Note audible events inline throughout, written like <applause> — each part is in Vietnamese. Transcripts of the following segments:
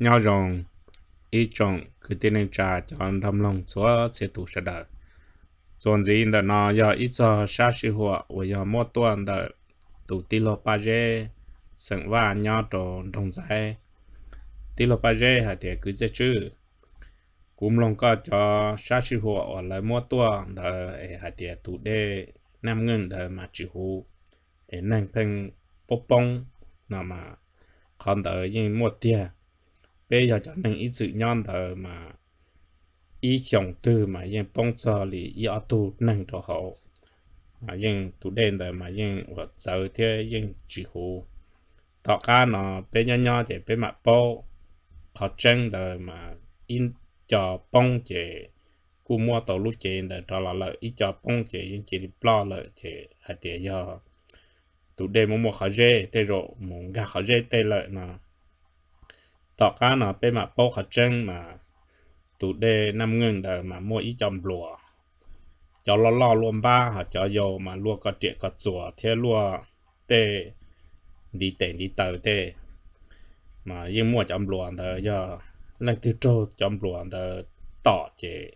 nhau rồng ít trồng cứ tên nên trà chọn thầm lòng xóa sẽ tụ sẽ đợi dồn gì in nó giờ ít giờ xa xí hùa và giờ mua tuần đợi tụ tí lô ba dê sẵn và nhau đồ đồng giải tí lô ba dê hả thể cứ dễ chứ cũng lòng có cho xa xí hùa và lại mua tuần đợi hả thể tụ đê nam ngưng đợi mà chỉ hù để nàng thân bốc bông nào mà còn đợi những mua tiền bây giờ chẳng nên ít sự nhân thờ mà ít chồng tư mà yên bông sơ lì ít ở tu nâng cho họ mà yên tu đen thờ mà yên vật sợ thế yên chỉ hồ tỏ cá nó bây giờ nhau thì bây mặt bố khó chân thờ mà yên cho bông chế cú mua tàu lúc chế thờ cho là lợi ít cho bông chế yên chỉ đi lo lợi chế hạt tiền giờ tụ đề mua mua khó dễ tê rộ mua gà khó dễ tê lợi nào tỏ cá nó bên mà bao khả chân mà tụ đề năm ngưng đời mà mua ít chồng lùa cho lo lo luôn ba họ cho dầu mà lùa có triệt có chùa thế lùa tê đi tệ đi tờ tê mà yên mua chồng lùa tờ giờ lần thứ trâu chồng lùa tờ tỏ chế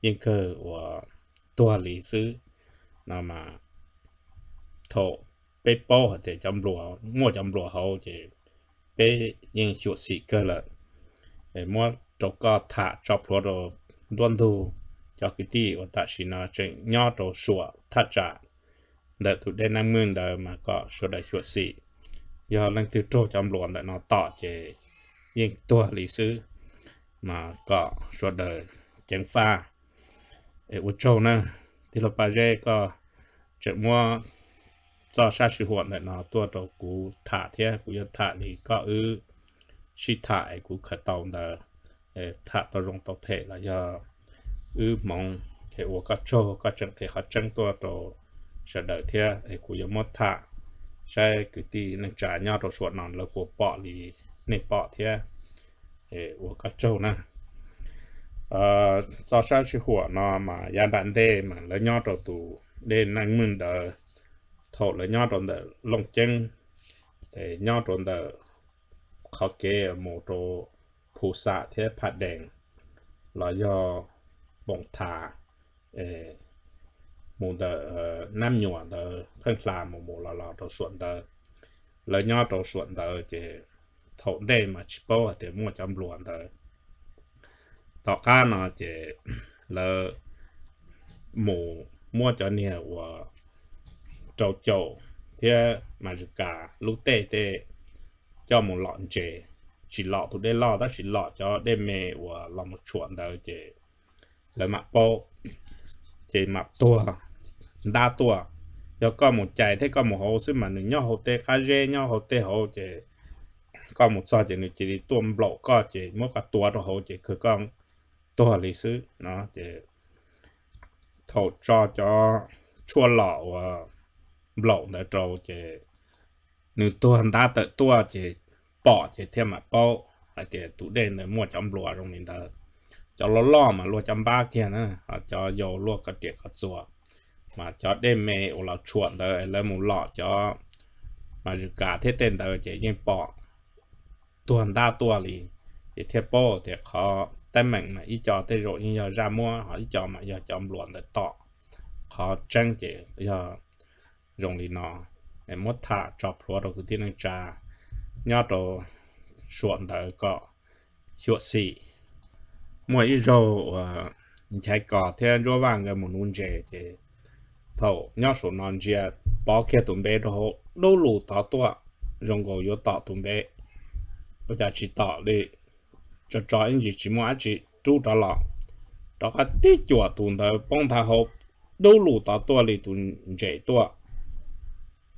yên cơ của tua lý sư nó mà thổ bê bao họ thể chồng lùa mua chồng lùa hậu chế bé yên chuột xì cơ là để mua trâu co thả cho pro đồ đoan thu cho cái tí của ta chỉ nó chỉ nhỏ trâu sủa thắt trả để tụ đến năm mươi đời mà có sủa đại chuột xì giờ lần thứ trâu trong luôn để nó tỏ chế yên tua lý sư mà có sủa đời chén pha ở trâu nữa thì là bà dê có chỉ mua cho sa sư hoạt này nó tua đầu cú thả thế cú yên thả thì có ư sĩ thải cú khởi tàu là thả tàu rong tàu phê là do ư mong hệ của các châu các chân thì họ chân tua đầu sẽ đợi thế hệ cú yên mất thả sai cứ tí nên trả nhau đầu suốt nón là của bỏ thì nên bỏ thế hệ của các châu nè ờ do sa sư hoạt nó mà gia đàn đê mà lấy nhau đầu tù đê năng mừng đời thổ là nhau trong đó lòng chân nhau trong đó khó kê một chỗ phù sa thế phạt đèn là do bóng thả một tờ ờ, năm nhuận tờ phân là một bộ là là tờ xuẩn tờ là nhau tờ xuẩn tờ chỉ thổ đây mà chỉ bao thì mua trăm luận tờ tờ cá nó chỉ là một mua cho nhiều và châu châu thế mà chỉ cả lúc tê tê cho một lọn chế chỉ lọ thôi để lọ đó chỉ lọ cho để mẹ và lọ một chuộn đó chế lấy mặt bộ chế mặt tua đa tua cho con một chạy thế con một hồ xí mà nữa hồ tê cá dê nhau hồ tê hồ chế con một sao chế nữa chỉ đi tuôn bộ có chế mỗi cả tua đó hồ chế cứ con tua lý sư nó chế thầu cho cho chua lọ và lộn đã trâu chế nếu tôi hắn ta tự tua chế bỏ chế thêm mà bao là chế tủ đen để mua trong lúa trong mình thờ cho lo lo mà lúa trăm ba kia nữa cho dầu lúa có tiệc có chùa mà cho đêm mê ô lão chuột đời lấy mù lọ cho mà cả thế tên đời chế nhưng bỏ tuần ta tua à lì thì thêm bộ thì khó tên mình mà ý cho thế rồi nhưng giờ ra mua họ ý cho mà giờ cho luận để tọ khó tranh chế giờ dùng đi nọ em mất thả cho lúa đồ cứ tiên năng trà nhớ đồ xuống đỡ cọ chuột xì mỗi ít dầu chạy cọ thế cho vàng cái một nung chè thì thổ nhớ số non chia bỏ kia tụm bé đồ lô lù tỏ tua dùng gầu yếu tỏ tụm bé bây giờ chỉ tỏ đi cho cho anh chỉ chỉ anh chỉ chú đó lọ đó là tí chuột tụm đỡ bông thả hộp đô lù tỏ tua lì tụm chè tua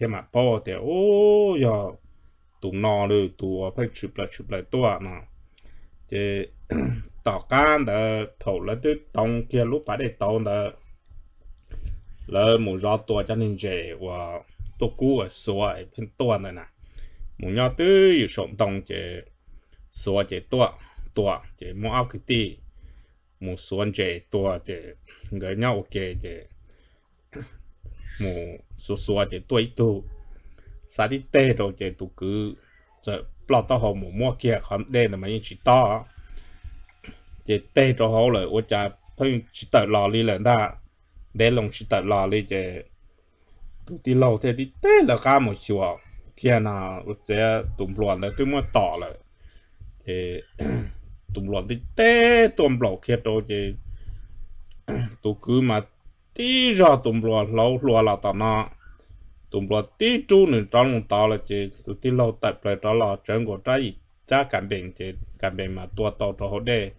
thế mà po thì ô giờ tụ nò được tụ phải chụp lại chụp lại tua mà chứ tỏ can đó thầu là tới tông kia lúc phải để tông đó là một giờ tua cho nên dễ và tôi cú ở suối bên tua này nè một nhau tới sống tông chứ suối chứ tua tua chứ mua áo cái tì một suối chứ tua chứ người nhau ok chứ mu su su chỉ tuổi tu sa đi tê rồi chỉ tu cứ giờ bao tao họ mu mua kia hắn đê là mấy chỉ to chỉ tê cho họ rồi ôi cha phải chỉ tờ lò li lần ta để lòng chỉ tờ lò li chỉ tu đi lâu thế đi tê là cá một chùa kia nào ôi cha tụm loạn là tôi mua tỏ rồi chỉ <clears throat> tụm loạn đi tê tụm lò kia đâu chỉ tu cứ mà tí ra tụm lúa lâu lúa là tao nó tụm lúa tí chú nữa trong lòng tao là chị tụi tí lâu tại phải đó là chân của trái gì cha cảm bệnh chị cảm bệnh mà tua tàu cho họ đây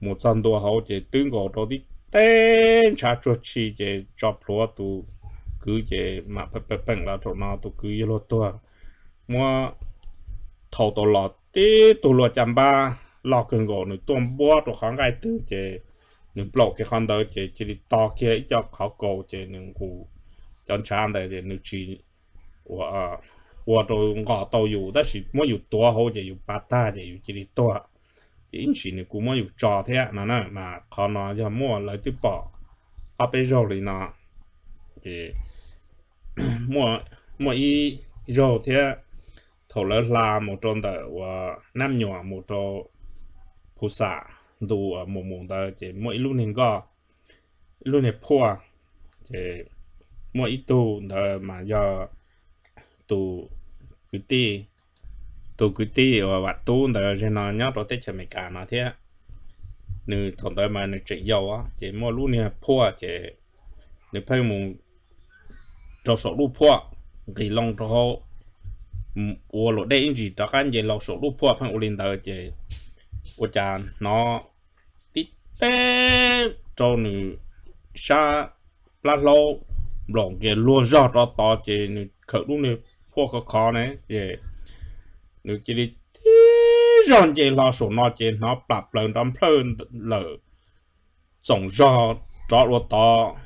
một sân tua họ chị tương cổ đó đi tên cha cho chi chị cho lúa tụ cứ chị mà phải phải bệnh là chỗ nào tụ cứ yêu lúa tua mua thầu tao lọt tí tụ lúa chăm ba lọt cường cổ nữa tuôn bó tụ kháng ngay tư chị những bỏ cái con đó chỉ chỉ đi to kia cho khó cổ chỉ những cụ chọn chán để thì nước chỉ của ờ, của tôi ngõ tàu dù đó chỉ mỗi dù tua hồ chỉ dù bát ta chỉ dù chỉ tua chỉ chỉ những cụ mỗi dù trò thế à nè mà khó nó cho mua lấy tiếp bỏ ở bên rồi này nọ thì <clears throat> mua mua ít rồi thế thầu lỡ là một trong đó và năm nhỏ một trong phù sa đủ mù mù ta chỉ mỗi lúc nên có lúc này phua chỉ mỗi ít tu mà do tu cứ ti tu và bạn tu đó cho nó nhớ rồi tết mấy cả nó thế nữ thằng đó mà nữ chỉ giàu á chỉ mỗi lúc này phua chỉ nữ phải mù cho số lúc phua thì long cho họ 我落地应是大概在老少路破，看我领导在。我讲那滴得做你下拉老龙给落绕到大街你可路呢破个卡呢也你这里让这拉手那这那把人当碰了总绕找落到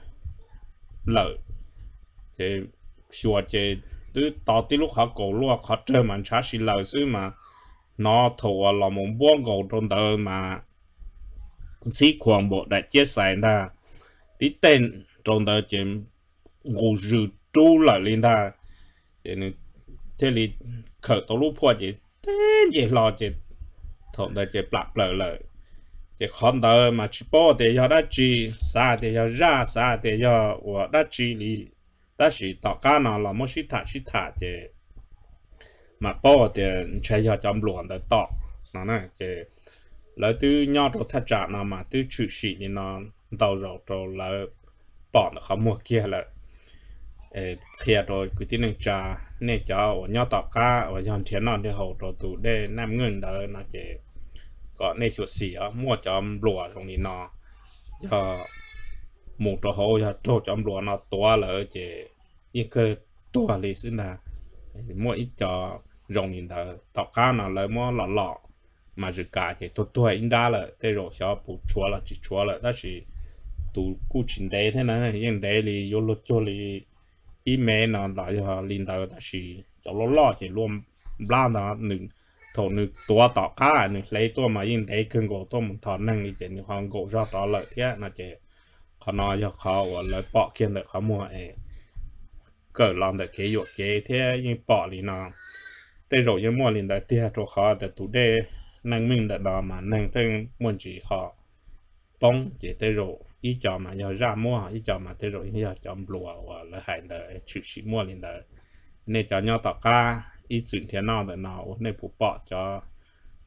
了这说这对到底路好过路好这么长时间是吗？nó thua là một buông cầu trong tờ mà sĩ quan bộ đã chia sẻ ta tí tên trong tờ chỉ ngủ rượu trú lại lên ta thế nên thế thì khởi tố lúc qua chỉ tên gì lo chỉ thằng tờ chỉ bạc lợ lợ chỉ con tờ mà chỉ bỏ để cho đã chỉ xa để cho ra xa để cho và đã chỉ lý đã chỉ tao cá nó là mới chỉ thả chỉ thả chỉ mà bỏ thì chạy cho chấm luận tới to, nó nè cái lấy từ nhỏ rồi thắt chặt nó mà từ chữ sĩ thì nó đầu rồi rồi là bỏ nó không mua kia là khi rồi cứ tin rằng cha nên cho ở nhau tọt cá ở dòng thiên non thì hậu đồ tụ để nam ngân đó nó chỉ có nên chuột xỉ á mua cho lụa trong đi nó cho một trò hậu cho trâu cho lụa nó to là chỉ như cơ to thì xin là mua ít cho rong nhìn thở tao cá nó lấy mua lọ lọ mà rực cả chỉ tôi tôi in đa là thế rồi xóa bù chúa là chỉ chúa là đó chỉ tụ cụ chính đấy thế này hiện đấy thì vô lột cho thì ý mẹ nó lại họ liền thở đó chỉ cho lọ lọ chỉ luôn bla nó nừng thổ nực tua tỏ cá nực lấy tua mà hiện đấy cần gỗ tua mình thọ năng thì chỉ nực hoàng gỗ ra đó lợi thế nó chỉ họ nói cho họ lấy bỏ kia được họ mua ấy cỡ lòng được kế dụ kế thế nhưng bỏ thì nó tê rồi yên mua liền đã tia cho họ đã tụ đê năng minh đã đó mà năng tên muốn chỉ họ bông chỉ tê rồi ý cho mà giờ ra mua ý cho mà tê rồi giờ cho lùa và là hải đời chỉ chỉ mua liền đã nên cho nhau tỏ ca ý chuyện thế nào để nào nên phụ bỏ cho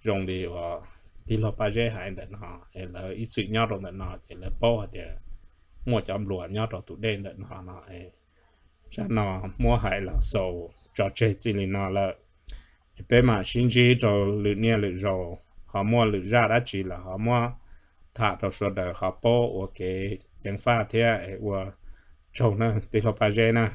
rồng đi và đi lo ba dê hải để nó là ý chuyện nhau rồi để nào chỉ là bỏ để mua cho lùa nhau rồi tụ đê để nào nó ra nó mua hải là sầu cho chơi chỉ là nó bây mà xin chế cho lựa nè lựa rồi họ mua lựa ra đã chỉ là họ mua thả cho số đời họ bỏ ok chẳng pha thế ấy à, và trồng nè tí lọ bà dê nè